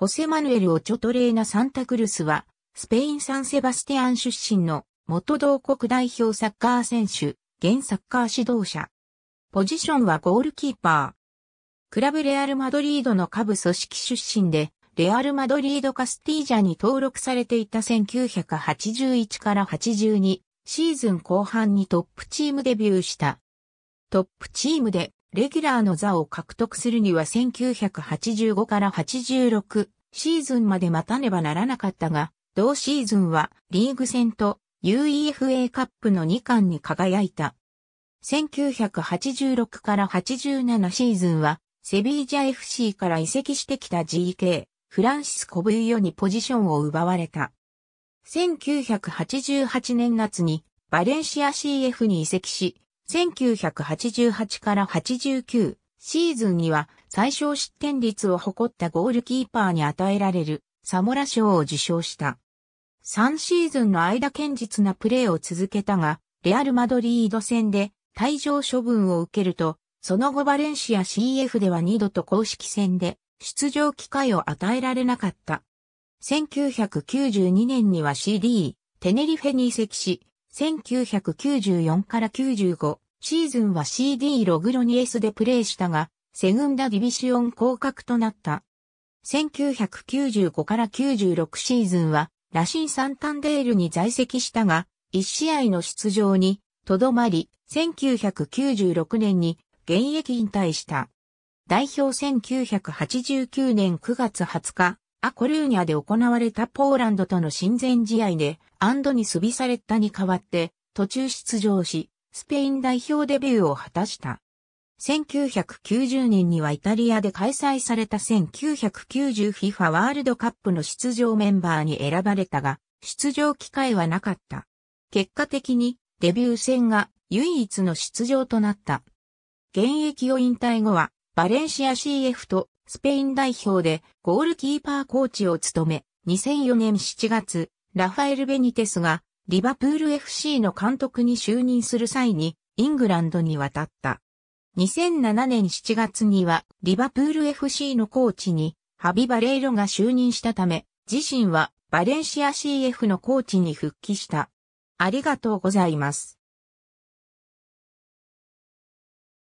ホセマヌエル・オチョトレーナ・サンタクルスは、スペイン・サンセバスティアン出身の元同国代表サッカー選手、現サッカー指導者。ポジションはゴールキーパー。クラブレアル・マドリードの下部組織出身で、レアル・マドリード・カスティージャに登録されていた1981から82シーズン後半にトップチームデビューした。トップチームでレギュラーの座を獲得するには1985から86シーズンまで待たねばならなかったが、同シーズンはリーグ戦と UEFA カップの2冠に輝いた。1986から87シーズンは、セビージャ FC から移籍してきた GK、フランシスコ・ブイヨにポジションを奪われた。1988年夏にバレンシア CF に移籍し、1988から89シーズンには最小失点率を誇ったゴールキーパーに与えられるサモラ賞を受賞した。3シーズンの間堅実なプレーを続けたが、レアル・マドリード戦で退場処分を受けると、その後バレンシア CF では2度と公式戦で出場機会を与えられなかった。1992年には CD、テネリフェに移籍し、1994から95シーズンは CD ログロニエスでプレーしたが、セグンダディビシオン降格となった。1995から96シーズンは、ラシン・サンタンデールに在籍したが、1試合の出場に、とどまり、1996年に現役引退した。代表1989年9月20日、アコルーニャで行われたポーランドとの親善試合でアンドニス・ビサレッタに代わって途中出場し、スペイン代表デビューを果たした。1990年にはイタリアで開催された 1990FIFA ワールドカップの出場メンバーに選ばれたが、出場機会はなかった。結果的にデビュー戦が唯一の出場となった。現役を引退後はバレンシア CF とスペイン代表でゴールキーパーコーチを務め、2004年7月、ラファエル・ベニテスがリバプール FC の監督に就任する際にイングランドに渡った。2007年7月にはリバプール FC のコーチにハビバレイロが就任したため、自身はバレンシア CF のコーチに復帰した。ありがとうございます。